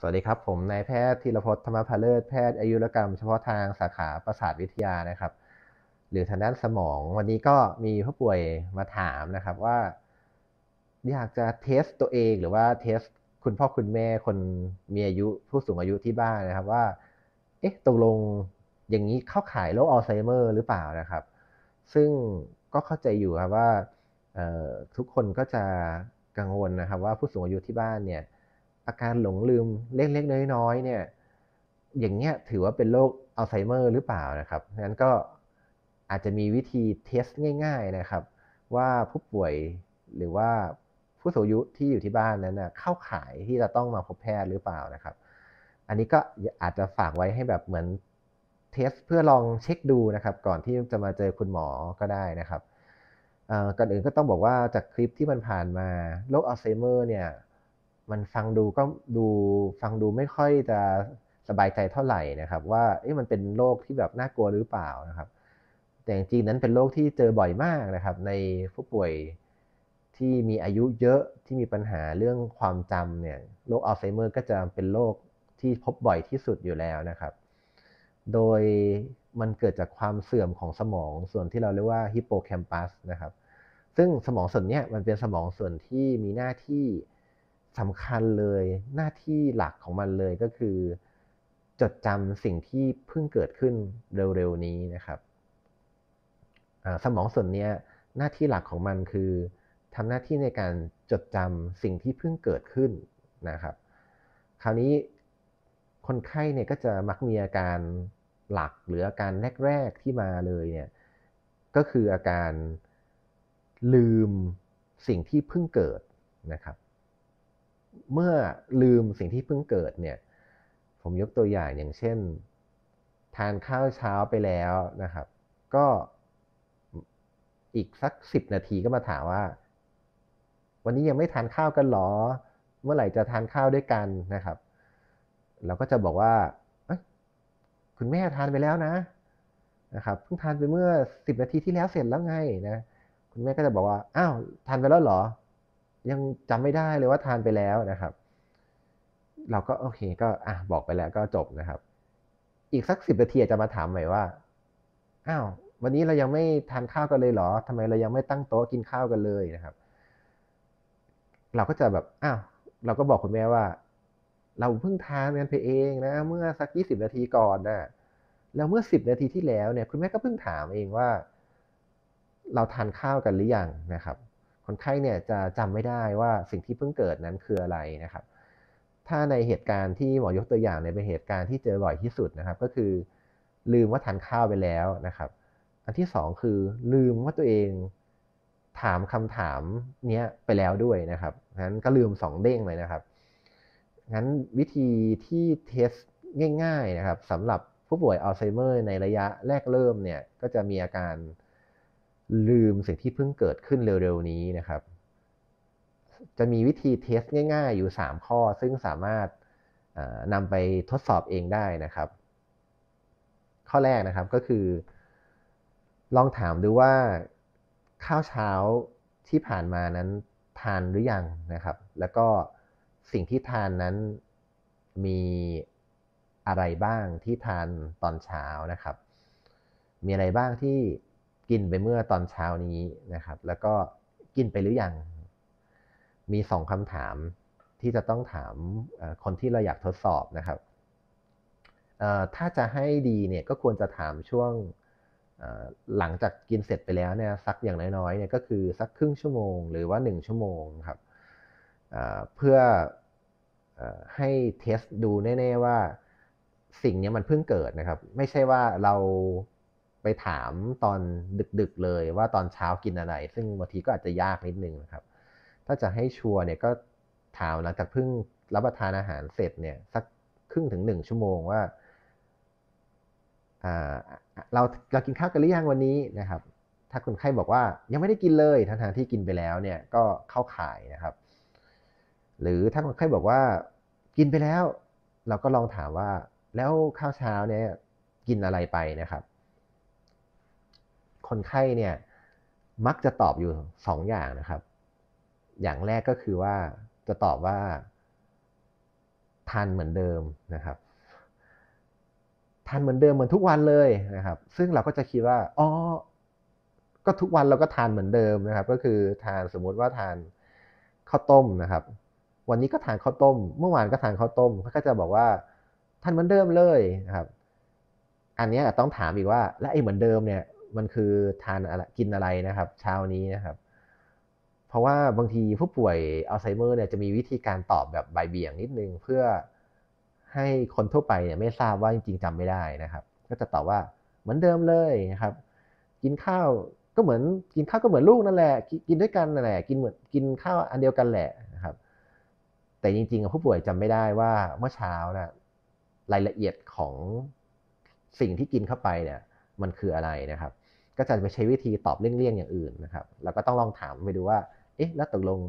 สวัสดีครับ ผมนายแพทย์ธีรพจน์ธรรมพาเลิศ แพทย์อายุรกรรมเฉพาะทางสาขาประสาทวิทยานะครับ หรือทางด้านสมองวันนี้ก็มีผู้ป่วยมาถามนะครับว่า อยากจะเทสตัวเองหรือว่าเทส คุณพ่อคุณแม่คนมีอายุ ผู้สูงอายุที่บ้านนะครับว่าเอ๊ะตกลงอย่างนี้เข้าข่ายโรคอัลไซเมอร์หรือเปล่านะครับ ซึ่งก็เข้าใจอยู่ครับว่าทุกคนก็จะกังวลนะครับว่าผู้สูงอายุที่บ้านเนี่ยอาการหลงลืมเล็กๆน้อยๆเนี่ยอย่างเงี้ยถือว่าเป็นโรคอัลไซเมอร์หรือเปล่านะครับงั้นก็อาจจะมีวิธีเทส ง่าย ๆนะครับ ว่าผู้ป่วยหรือว่าผู้สูงอายุที่อยู่ที่บ้านนั้นนะเข้าข่ายที่จะต้องมาพบแพทย์หรือเปล่านะครับ อันนี้ก็อาจจะฝากไว้ให้แบบเหมือนเทสเพื่อลองเช็คดูนะครับ ก่อนที่จะมาเจอคุณหมอก็ได้นะครับก่อนอื่นก็ต้องบอกว่าจากคลิปที่มันผ่านมาโรคอัลไซเมอร์เนี่ยมันฟังดูก็ดูฟังดูไม่ค่อยจะสบายใจเท่าไหร่นะครับ ว่าเอ๊ะมันเป็นโรคที่แบบน่ากลัวหรือเปล่านะครับ แต่จริงๆนั้นเป็นโรคที่เจอบ่อยมากนะครับในผู้ป่วยที่มีอายุเยอะที่มีปัญหาเรื่องความจำเนี่ยโรคอัลไซเมอร์ก็จะเป็นโรคที่พบบ่อยที่สุดอยู่แล้วนะครับ โดยมันเกิดจากความเสื่อมของสมองส่วนที่เราเรียกว่าฮิปโปแคมปัสนะครับซึ่งสมองส่วนนี้มันเป็นสมองส่วนที่มีหน้าที่สำคัญเลยหน้าที่หลักของมันเลยก็คือจดจำสิ่งที่เพิ่งเกิดขึ้นเร็วๆ นี้นะครับสมองส่วนนี้หน้าที่หลักของมันคือทำหน้าที่ในการจดจำสิ่งที่เพิ่งเกิดขึ้นนะครับ คราวนี้คนไข้เนี่ยก็จะมักมีอาการหลักหรืออาการแรกๆที่มาเลยเนี่ยก็คืออาการลืมสิ่งที่เพิ่งเกิดนะครับเมื่อลืมสิ่งที่เพิ่งเกิดเนี่ย ผมยกตัวอย่างอย่างเช่น ทานข้าวเช้าไปแล้วนะครับ ก็อีกสักสิบนาทีก็มาถามว่า วันนี้ยังไม่ทานข้าวกันหรอ เมื่อไหร่จะทานข้าวด้วยกันนะครับ เราก็จะบอกว่า คุณแม่ทานไปแล้วนะ นะครับเพิ่งทานไปเมื่อสิบนาทีที่แล้วเสร็จแล้วไงนะ คุณแม่ก็จะบอกว่า อ้าวทานไปแล้วหรอยังจำไม่ได้เลยว่าทานไปแล้วนะครับ เราก็โอเค ก็อ่ะบอกไปแล้วก็จบนะครับ อีกสักสิบนาทีจะมาถามใหม่ว่าอ้าววันนี้เรายังไม่ทานข้าวกันเลยเหรอ ทำไมเรายังไม่ตั้งโต๊ะกินข้าวกันเลยนะครับ เราก็จะแบบอ้าวเราก็บอกคุณแม่ว่า เราเพิ่งทานกันไปเองนะเมื่อสักยี่สิบนาทีก่อนนะแล้วเมื่อสิบนาทีที่แล้วเนี่ย คุณแม่ก็เพิ่งถามเองว่า เราทานข้าวกันหรือยังนะครับคนไข้เนี่ยจะจำไม่ได้ว่าสิ่งที่เพิ่งเกิดนั้นคืออะไรนะครับ ถ้าในเหตุการณ์ที่หมอยกตัวอย่างเนี่ยเป็นเหตุการณ์ที่เจอบ่อยที่สุดนะครับ ก็คือลืมว่าทานข้าวไปแล้วนะครับ อันที่2คือลืมว่าตัวเองถามคำถามเนี้ยไปแล้วด้วยนะครับงั้นก็ลืม2เด้งเลยนะครับงั้นวิธีที่เทสง่าย ๆนะครับสำหรับผู้ป่วยอัลไซเมอร์ในระยะแรกเริ่มเนี่ยก็จะมีอาการลืมสิ่งที่เพิ่งเกิดขึ้นเร็ว ๆ นี้นะครับ จะมีวิธีเทส ง่าย ๆ อยู่ 3 ข้อซึ่งสามารถนำไปทดสอบเองได้นะครับ ข้อแรกนะครับก็คือ ลองถามดูว่าข้าวเช้าที่ผ่านมานั้นทานหรือยังนะครับ แล้วก็สิ่งที่ทานนั้นมีอะไรบ้างที่ทานตอนเช้านะครับ มีอะไรบ้างที่กินไปเมื่อตอนเช้านี้นะครับแล้วก็กินไปหรืออยังมีสองคำถามที่จะต้องถามคนที่เราอยากทดสอบนะครับถ้าจะให้ดีเนี่ยก็ควรจะถามช่วงหลังจากกินเสร็จไปแล้วเนี่ยสักอย่างน้อยๆเนี่ยก็คือ สักครึ่งชั่วโมงหรือว่า 1 ชั่วโมงครับเพื่อให้เทสดูแน่ๆว่าสิ่งนี้มันเพิ่งเกิดนะครับ ไม่ใช่ว่าเราไปถามตอนดึกๆเลย ว่าตอนเช้ากินอะไร ซึ่งบางทีก็อาจจะยากนิดนึงนะครับ ถ้าจะให้ชัวร์เนี่ยก็ถามหลังจากเพิ่งรับประทานอาหารเสร็จเนี่ย สักครึ่งถึงหนึ่งชั่วโมงว่า เราเรากินข้าวกันหรือยังวันนี้นะครับ ถ้าคนไข้บอกว่ายังไม่ได้กินเลยทันทีที่กินไปแล้วเนี่ยก็เข้าข่ายนะครับ หรือถ้าคนไข้บอกว่า กินไปแล้ว เราก็ลองถามว่าแล้วข้าวเช้าเนี่ยกินอะไรไปนะครับคนไข้เนี่ยมักจะตอบอยู่สองอย่างนะครับอย่างแรกก็คือว่าจะตอบว่า ทานเหมือนเดิมนะครับทานเหมือนเดิมเหมือนทุกวันเลยนะครับ ซึ่งเราก็จะคิดว่าอ๋อก็ทุกวันเราก็ทานเหมือนเดิมนะครับ ก็คือทานสมมุติว่าทานข้าวต้มนะครับ วันนี้ก็ทานข้าวต้ม เมื่อวานก็ทานข้าวต้มเขาก็จะบอกว่าทานเหมือนเดิมเลยนะครับ อันนี้ต้องถามอีกว่า และไอ้เหมือนเดิมเนี่ยมันคือทานอะไรกินอะไรนะครับเช้านี้นะครับ เพราะว่าบางทีผู้ป่วยอัลไซเมอร์เนี่ยจะมีวิธีการตอบแบบใบเบี่ยงนิดนึง เพื่อให้คนทั่วไปเนี่ยไม่ทราบว่าจริง ๆ จำไม่ได้นะครับ ก็จะตอบว่าเหมือนเดิมเลยนะครับ กินข้าวก็เหมือนกินข้าวก็เหมือนลูกนั่นแหละ กินด้วยกันนั่นแหละ กินเหมือนกินข้าวอันเดียวกันแหละนะครับ แต่จริงๆผู้ป่วยจำไม่ได้ว่าเมื่อเช้านะรายละเอียดของสิ่งที่กินเข้าไปเนี่ย มันคืออะไรนะครับก็จะไปใช้วิธีตอบเลี่ยงๆ อย่างอื่นนะครับ แล้วก็ต้องลองถามไปดูว่า เอ๊ะแล้วตกลง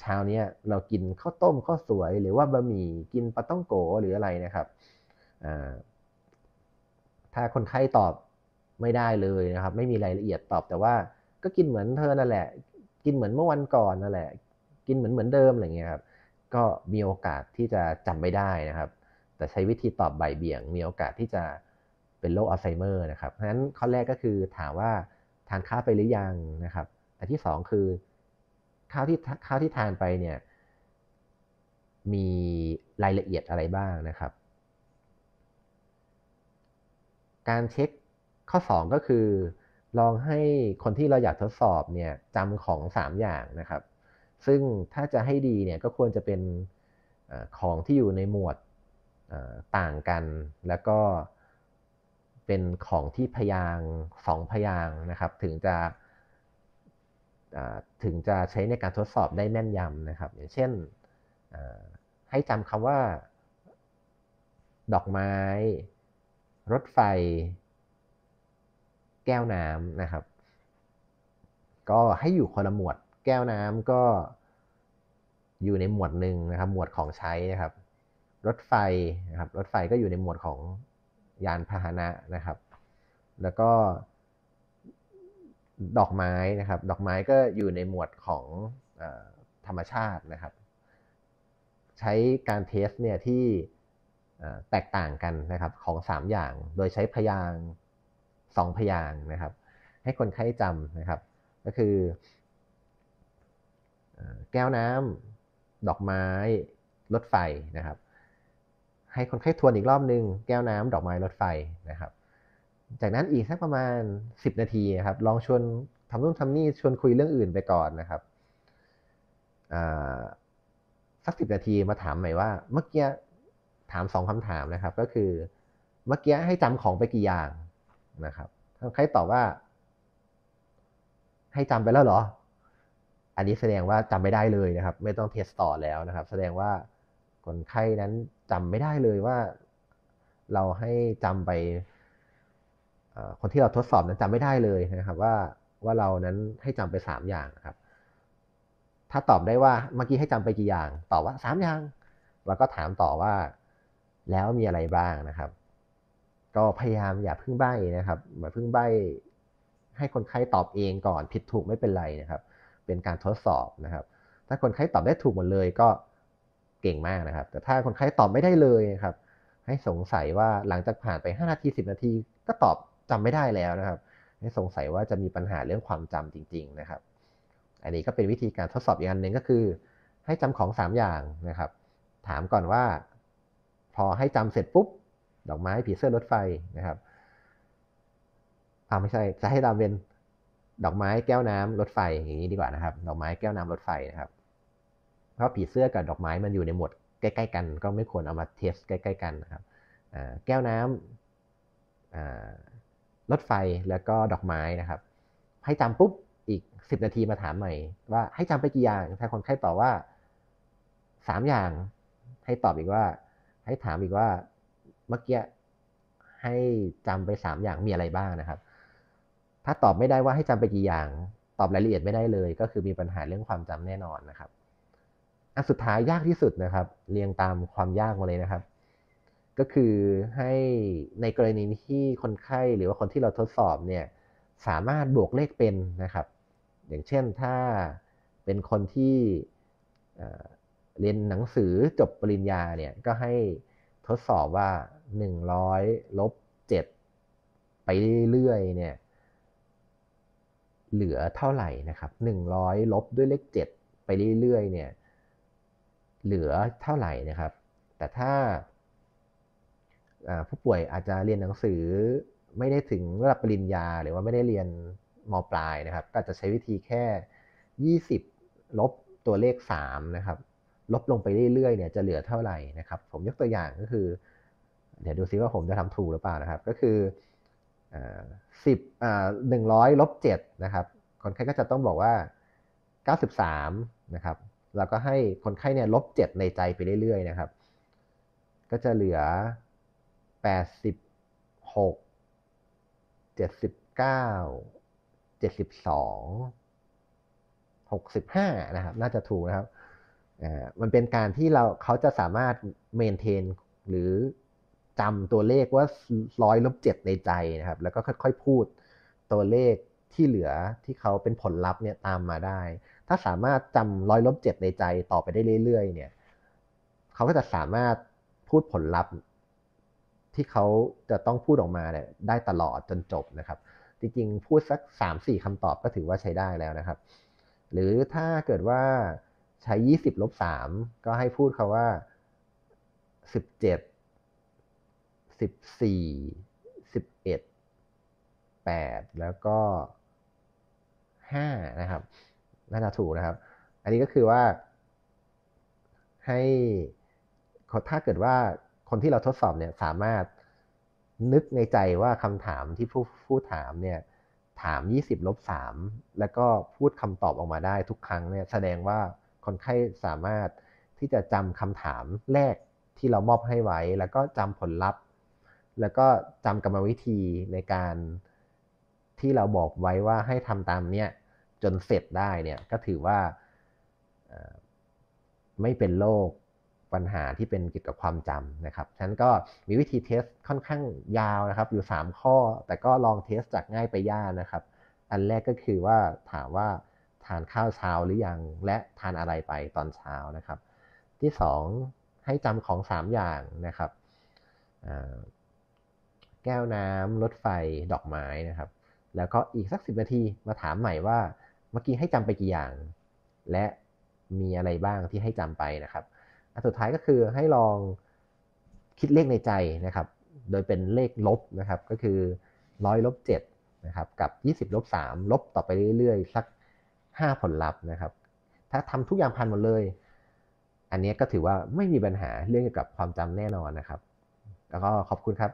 เช้านี้เรากินข้าวต้มข้าวสวยหรือว่าบะหมี่กินปลาต้องโกหรืออะไรนะครับถ้าคนไข้ตอบไม่ได้เลยนะครับ ไม่มีรายละเอียดตอบแต่ว่า ก็กินเหมือนเธอนั่นแหละ กินเหมือนเมื่อวันก่อนนั่นแหละกินเหมือนเหมือนเดิมอะไรเงี้ยครับก็มีโอกาสที่จะจำไม่ได้นะครับ แต่ใช้วิธีตอบใบเบี่ยง มีโอกาสที่จะเป็นโรคอัลไซเมอร์นะครับเพราะฉะนั้นข้อแรกก็คือถามว่าทานข้าวไปหรือยังนะครับ อันที่สองคือข้าวที่ข้าวที่ทานไปเนี่ยมีรายละเอียดอะไรบ้างนะครับ การเช็คข้อ 2 ก็คือ ลองให้คนที่เราอยากทดสอบเนี่ยจำของ 3 อย่างนะครับ ซึ่งถ้าจะให้ดีเนี่ยก็ควรจะเป็นของที่อยู่ในหมวดต่างกันแล้วก็เป็นของที่พยางสองพยางนะครับถึงจะถึงจะใช้ในการทดสอบได้แม่นยำนะครับ อย่างเช่นให้จำคำว่า ดอกไม้ รถไฟ แก้วน้ำนะครับ ก็ให้อยู่คนละหมวดแก้วน้ำก็อยู่ในหมวดหนึ่งนะครับหมวดของใช้นะครับรถไฟนะครับรถไฟก็อยู่ในหมวดของยานพาหนะนะครับ แล้วก็ดอกไม้นะครับ ดอกไม้ก็อยู่ในหมวดของธรรมชาตินะครับ ใช้การเทสเนี่ยที่แตกต่างกันนะครับของ 3 อย่าง โดยใช้พยางสองพยางนะครับ ให้คนไข้จำนะครับก็คือแก้วน้ำดอกไม้รถไฟนะครับให้คนไข้ทวนอีกรอบนึง แก้วน้ำดอกไม้รถไฟนะครับ จากนั้นอีกสักประมาณ 10 นาทีครับ ลองชวนทำนู่นทำนี่ชวนคุยเรื่องอื่นไปก่อนนะครับสักสิบนาทีมาถามใหม่ว่า เมื่อกี้ถามสองคำถามนะครับ ก็คือ เมื่อกี้ให้จำของไปกี่อย่างนะครับคนไข้ตอบว่า ให้จำไปแล้วเหรอ อันนี้แสดงว่าจำไม่ได้เลยนะครับ ไม่ต้องเทสต่อแล้วนะครับ แสดงว่าคนไข้นั้นจำไม่ได้เลยว่าเราให้จำไป คนที่เราทดสอบนั้นจำไม่ได้เลยนะครับ ว่าว่าเรานั้นให้จำไป 3 อย่างครับถ้าตอบได้ว่าเมื่อกี้ให้จำไปกี่อย่าง ตอบว่า3อย่างแล้วก็ถามต่อว่า แล้วมีอะไรบ้างนะครับ ก็พยายามอย่าพึ่งใบ้นะครับอย่าพึ่งใบ้ ให้คนไข้ตอบเองก่อน ผิดถูกไม่เป็นไรนะครับ เป็นการทดสอบนะครับ ถ้าคนไข้ตอบได้ถูกหมดเลยก็เก่งมากนะครับแต่ถ้าคนไข้ตอบไม่ได้เลยครับ ให้สงสัยว่าหลังจากผ่านไป 5 นาที 10 นาทีก็ตอบจำไม่ได้แล้วนะครับ ให้สงสัยว่าจะมีปัญหาเรื่องความจำจริง ๆนะครับ อันนี้ก็เป็นวิธีการทดสอบอีกอันหนึ่งก็คือ ให้จำของ 3 อย่างนะครับ ถามก่อนว่า พอให้จำเสร็จปุ๊บ ดอกไม้ผีเสื้อรถไฟนะครับอ่าไม่ใช่ จะให้จำเป็นดอกไม้แก้วน้ำรถไฟ อย่างนี้ดีกว่านะครับ ดอกไม้แก้วน้ำรถไฟนะครับเพราะผีเสื้อกับดอกไม้มันอยู่ในหมวดใกล้ๆกัน ก็ไม่ควรเอามาเทสใกล้ ๆ กันนะครับแก้วน้ำรถไฟแล้วก็ดอกไม้นะครับ ให้จำปุ๊บอีก 10 นาทีมาถามใหม่ ว่าให้จำไปกี่อย่างถ้าคนไข้ตอบว่า 3 อย่างให้ตอบอีกว่า ให้ถามอีกว่าเมื่อกี้ให้จำไป3อย่างมีอะไรบ้างนะครับถ้าตอบไม่ได้ว่าให้จำไปกี่อย่างตอบรายละเอียดไม่ได้เลย ก็คือมีปัญหาเรื่องความจำแน่นอนนะครับอันสุดท้ายยากที่สุดนะครับ เรียงตามความยากมาเลยนะครับ ก็คือให้ในกรณีที่คนไข้ หรือว่าคนที่เราทดสอบเนี่ยสามารถบวกเลขเป็นนะครับ อย่างเช่นถ้าเป็นคนที่เรียนหนังสือจบปริญญาเนี่ยก็ให้ทดสอบว่า 100ลบ7ไปเรื่อยเนี่ย เหลือเท่าไหร่นะครับ 100ลบด้วยเลข7ไปเรื่อยๆเนี่ยเหลือเท่าไหร่นะครับ แต่ถ้าผู้ป่วยอาจจะเรียนหนังสือ ไม่ได้ถึงระดับปริญญา หรือว่าไม่ได้เรียนมปลายนะครับ ก็จะใช้วิธีแค่ 20 ลบตัวเลข 3 นะครับ ลบลงไปเรื่อยๆเนี่ยจะเหลือเท่าไหร่นะครับ ผมยกตัวอย่างก็คือ เดี๋ยวดูซิว่าผมจะทำถูกหรือเปล่านะครับ ก็คือสิบหนึ่งร้อยลบเจ็ดนะครับ คนไข้ก็จะต้องบอกว่า 93 นะครับแล้วก็ให้คนไข้เนี่ยลบดในใจไปเรื่อยๆ นะครับ ก็จะเหลือแปดดดสสสสิิิบบบหกกเเเจจ็็้าอง หกสิบห้านะครับ น่าจะถูกนะครับมันเป็นการที่เราเขาจะสามารถเมนเทนหรือจำตัวเลขว่าร้อยลบเจ็ดในใจนะครับ แล้วก็ค่อยๆ พูดตัวเลขที่เหลือที่เขาเป็นผลลัพธ์เนี่ยตามมาได้ถ้าสามารถจำรอยลบเจ็ดในใจต่อไปได้เรื่อยๆ เนี่ยเขาก็จะสามารถพูดผลลัพธ์ ที่เขาจะต้องพูดออกมาเนี่ย ได้ตลอดจนจบนะครับ จริงๆ พูดสัก 3-4คำตอบก็ถือว่าใช้ได้แล้วนะครับ หรือถ้าเกิดว่าใช้20ลบ3ก็ให้พูดเขาว่า 17 14 11 8 แล้วก็5นะครับน่าจะถูกนะครับ อันนี้ก็คือว่าให้ถ้าเกิดว่าคนที่เราทดสอบเนี่ยสามารถนึกในใจว่าคำถามที่ผู้ผู้ถามเนี่ยถาม20ลบ3แล้วก็พูดคำตอบออกมาได้ ทุกครั้งเนี่ยแสดงว่าคนไข้สามารถที่จะจำคำถามแรกที่เรามอบให้ไว้ แล้วก็จำผลลัพธ์ แล้วก็จำกรรมวิธีในการที่เราบอกไว้ว่าให้ทำตามเนี่ยจนเสร็จได้เนี่ยก็ถือว่าไม่เป็นโรคปัญหาที่เป็นเกี่ยวกับความจำนะครับฉันก็มีวิธีเทสค่อนข้างยาวนะครับอยู่ 3 ข้อ แต่ก็ลองเทสจากง่ายไปยากนะครับ อันแรกก็คือว่าถามว่าทานข้าวเช้าหรือยัง และทานอะไรไปตอนเช้านะครับ ที่ 2 ให้จำของ 3 อย่างนะครับแก้วน้ำรถไฟดอกไม้นะครับ แล้วก็อีกสัก 10 นาทีมาถามใหม่ว่าเมื่อกี้ให้จำไปกี่อย่าง และมีอะไรบ้างที่ให้จำไปนะครับอันสุดท้ายก็คือให้ลองคิดเลขในใจนะครับ โดยเป็นเลขลบนะครับก็คือร้อยลบเจ็ดนะครับ กับ20ลบ3ลบต่อไปเรื่อยๆ สัก 5 ผลลัพธ์นะครับ ถ้าทำทุกอย่างพันหมดเลย อันนี้ก็ถือว่าไม่มีปัญหาเรื่องเกี่ยวกับความจำแน่นอนนะครับ แล้วก็ขอบคุณครับ